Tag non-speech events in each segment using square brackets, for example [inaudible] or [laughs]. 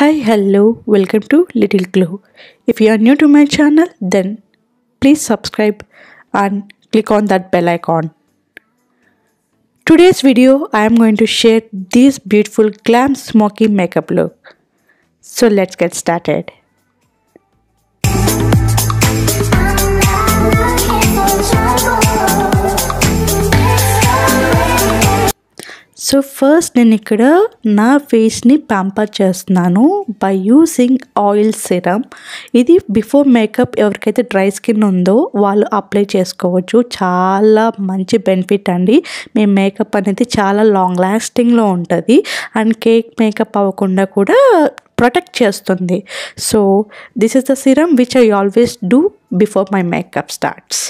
Hi, hello, welcome to Little Glow. If you are new to my channel, then please subscribe and click on that bell icon. Today's video, I am going to share this beautiful glam smoky makeup look. So let's get started. So first నేను ఇక్కడ నా ఫేస్ని pamper చేస్తున్నాను by using oil serum ఇది before makeup ఎవరికైతే dry skin ఉందో వాళ్ళు apply చేసుకోవచ్చు చాలా మంచి బెనిఫిట్ అండి మీ మేకప్ అనేది చాలా లాంగ్ లాస్టింగ్లో ఉంటుంది అండ్ కేక్ మేకప్ అవ్వకుండా కూడా ప్రొటెక్ట్ చేస్తుంది so this is the serum which I always do before my makeup starts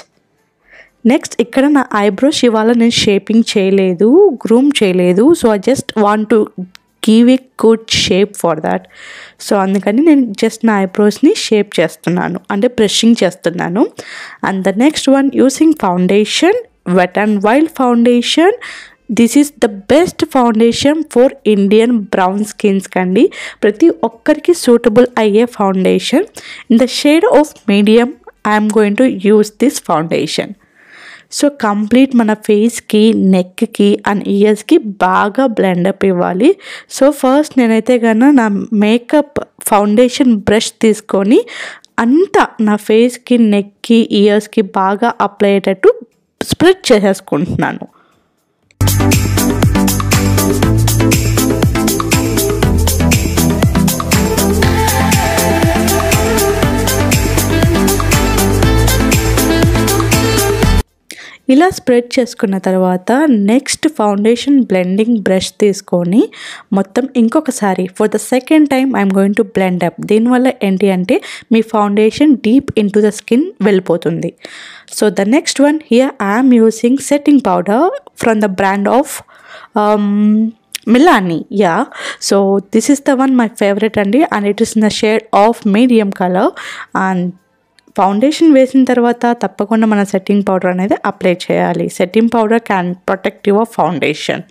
next ఇక్కడ నా ఐబ్రోస్ ఇవాళ నేను షేపింగ్ చేయలేదు గ్రూమ్ చేయలేదు so I just want to give a good shape for that so అందుకని నేను జస్ట్ నా ఐబ్రోస్ని షేప్ చేస్తున్నాను అంటే బ్రషింగ్ చేస్తున్నాను and the next one using foundation Wet and Wild foundation this is the best foundation for Indian brown స్కిన్స్కి అండి ప్రతి ఒక్కరికి సూటబుల్ అయ్యే foundation in the shade of medium I'm going to use this foundation so complete మన ఫేస్కి నెక్కి and ఇయర్స్కి బాగా బ్లెండప్ ఇవ్వాలి సో ఫస్ట్ నేనైతే కన్నా నా మేకప్ ఫౌండేషన్ బ్రష్ తీసుకొని అంతా నా ఫేస్కి నెక్కి ఇయర్స్కి బాగా అప్లై అయ్యేటట్టు స్ప్రెడ్ చేసేసుకుంటున్నాను ఇలా స్ప్రెడ్ చేసుకున్న తర్వాత నెక్స్ట్ ఫౌండేషన్ బ్లెండింగ్ బ్రష్ తీసుకొని మొత్తం ఇంకొకసారి for the second time I'm going to blend up దీనివల్ల ఏంటి అంటే మీ foundation deep into the skin వెళ్ళిపోతుంది so the next one here I'm using setting powder from the brand of Milani yeah so this is the one my favourite అండి and it is in the shade of medium colour and foundation వేసిన తర్వాత తప్పకుండా మన setting powder అనేది apply చేయాలి setting powder can protective of foundation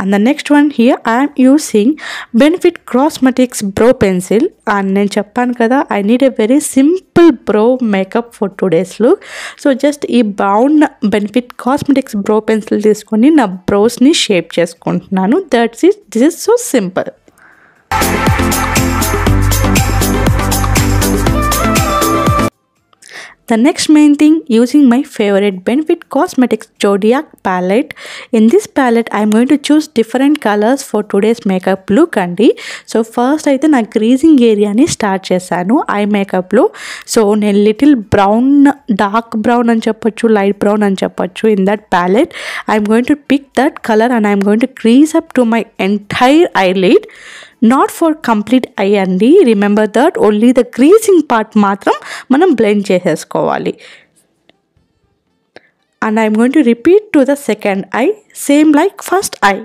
and the next one here I'm using Benefit Cosmetics brow pencil and నేను చెప్పాను కదా I need a very simple brow makeup for to డేస్లో సో జస్ట్ ఈ brown Benefit Cosmetics brow pencil తీసుకొని నా బ్రోస్ని shape చేసుకుంటున్నాను that's is this is so simple the next main thing using my favourite Benefit Cosmetics zodiac palette in this palette I'm going to choose different colours for today's makeup look అండి so first అయితే నా creasing ఏరియాని start చేశాను eye మేకప్లో so నేను little brown dark brown అని చెప్పొచ్చు light brown అని చెప్పొచ్చు in that palette I'm going to pick that colour and I'm going to crease up to my entire eyelid not for complete eye అండి remember that only the creasing part మాత్రం మనం blend చేసేసుకోవాలి and I'm going to repeat to the second eye same like first I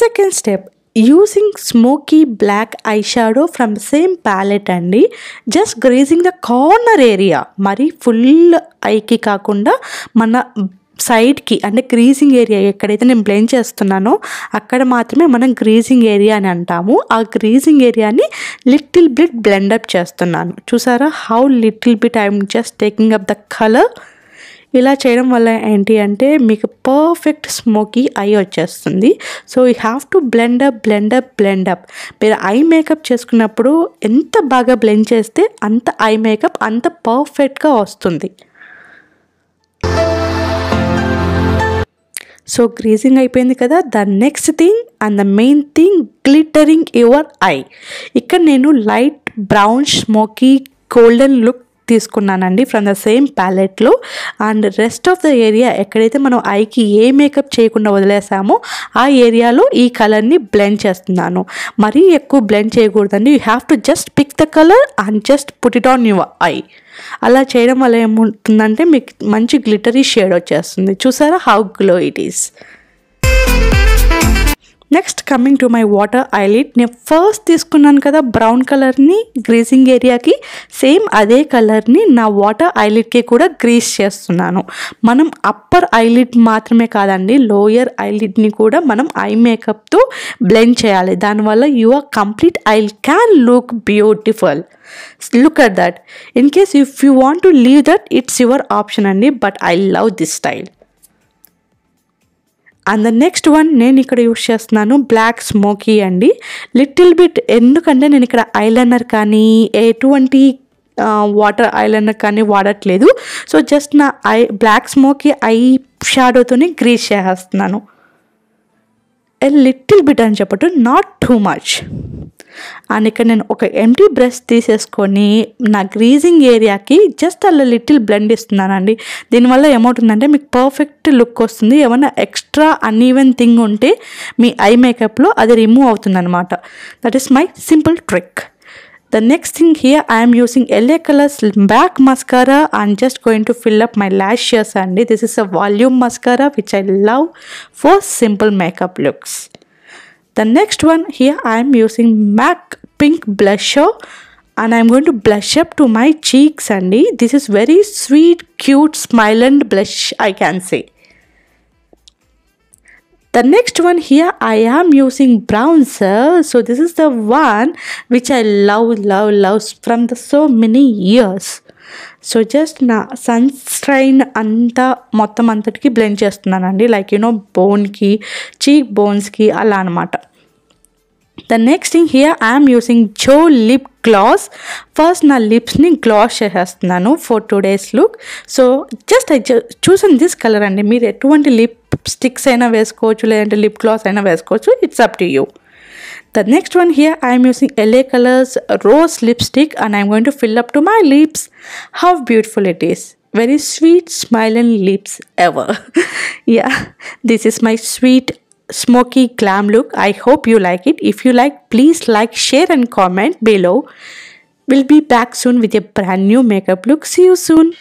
Second step using smoky black eye shadow from same palette అండి just creasing the corner area మరి full ఐకి కాకుండా మన సైడ్కి అంటే గ్రీజింగ్ ఏరియా ఎక్కడైతే నేను blend చేస్తున్నానో అక్కడ మాత్రమే మనం గ్రీజింగ్ ఏరియా అని అంటాము ఆ గ్రీజింగ్ ఏరియాని లిటిల్ బిట్ బ్లెండప్ చేస్తున్నాను చూసారా how little bit I'm just taking up the colour ఇలా చేయడం వల్ల ఏంటి అంటే మీకు పర్ఫెక్ట్ స్మోకీ ఐ వచ్చేస్తుంది so you have to blend up blend up blend up blend up మీరు ఐ మేకప్ చేసుకున్నప్పుడు ఎంత బాగా బ్లెండ్ చేస్తే అంత ఐ మేకప్ అంత పర్ఫెక్ట్గా వస్తుంది సో గ్రీజింగ్ అయిపోయింది కదా the next thing and the main thing glittering your eye ఇక్కడ నేను light brown smoky golden look తీసుకున్నానండి ఫ్రమ్ ద సేమ్ ప్యాలెట్లో and rest of the area ఎక్కడైతే మనం ఐకి ఏ మేకప్ చేయకుండా వదిలేసామో ఆ ఏరియాలో ఈ కలర్ని బ్లెండ్ చేస్తున్నాను మరీ ఎక్కువ బ్లెండ్ చేయకూడదండి you have to just pick the colour and just put it on your eye అలా చేయడం వల్ల ఏముంటుందంటే మీకు మంచి గ్లిటరీ షేడ్ వచ్చేస్తుంది చూసారా how glow it is next coming to my water eyelid నేను ఫస్ట్ తీసుకున్నాను కదా బ్రౌన్ కలర్ని గ్రీజింగ్ ఏరియాకి సేమ్ అదే కలర్ని నా వాటర్ ఐలిట్కి కూడా గ్రీస్ చేస్తున్నాను మనం అప్పర్ ఐలిడ్ మాత్రమే కాదండి లోయర్ ఐలిడ్ని కూడా మనం ఐ మేకప్తో బ్లెండ్ చేయాలి దానివల్ల your complete eye can look beautiful look at that in case if you want to leave that it's your option అండి but I love this style and the next one నేను ఇక్కడ use చేస్తున్నాను black smoky అండి little bit ఎందుకంటే నేను ఇక్కడ eyeliner కానీ ఎటువంటి వాటర్ ఐలైనర్ కానీ వాడట్లేదు సో జస్ట్ నా ఐ బ్లాక్ స్మోకీ ఐ షాడోతోనే గ్రీస్ చేసేస్తున్నాను ఎ లిటిల్ బిట్ అని చెప్పట్టు నాట్ టూ మచ్ అండ్ ఇక్కడ నేను ఒక ఎంటీ బ్రష్ తీసేసుకొని నా గ్రీజింగ్ ఏరియాకి జస్ట్ అలా లిటిల్ బ్లెండ్ ఇస్తున్నాను అండి దీనివల్ల ఏమవుతుందంటే మీకు పర్ఫెక్ట్ లుక్ వస్తుంది ఏమైనా ఎక్స్ట్రా అన్ఈవెన్ థింగ్ ఉంటే మీ ఐ మేకప్లో అది రిమూవ్ అవుతుందన్నమాట that is my simple trick the next thing here I'm using LA colours black mascara and just going to fill up my lashes అండి this is a volume mascara which I love for simple makeup looks The next one here I am using MAC Pink Blusher and I'm going to blush up to my cheeks Andy. This is very sweet, cute, smile and blush I can say. The next one here I am using bronzer. So this is the one which I love, love, love from the so many years. So just నా sunscreen అంతా మొత్తం అంతటికి blend చేస్తున్నానండి like you know బోన్కి చీక్ బోన్స్కి అలా అనమాట the next thing here I'm using Joe lip gloss first నా లిప్స్ని గ్లాస్ చేసేస్తున్నాను for today's look so just I చూసిన దిస్ కలర్ అండి మీరు ఎటువంటి లిప్ స్టిక్స్ అయినా వేసుకోవచ్చు లేదంటే లిప్ గ్లాస్ అయినా వేసుకోవచ్చు it's up to you the next one here I'm using LA colours rose lipstick and I'm going to fill up to my lips how beautiful it is very sweet smiling lips ever [laughs] yeah this is my sweet smoky glam look. I hope you like it. If you like, please like, share and comment below. We'll be back soon with a brand new makeup look. See you soon.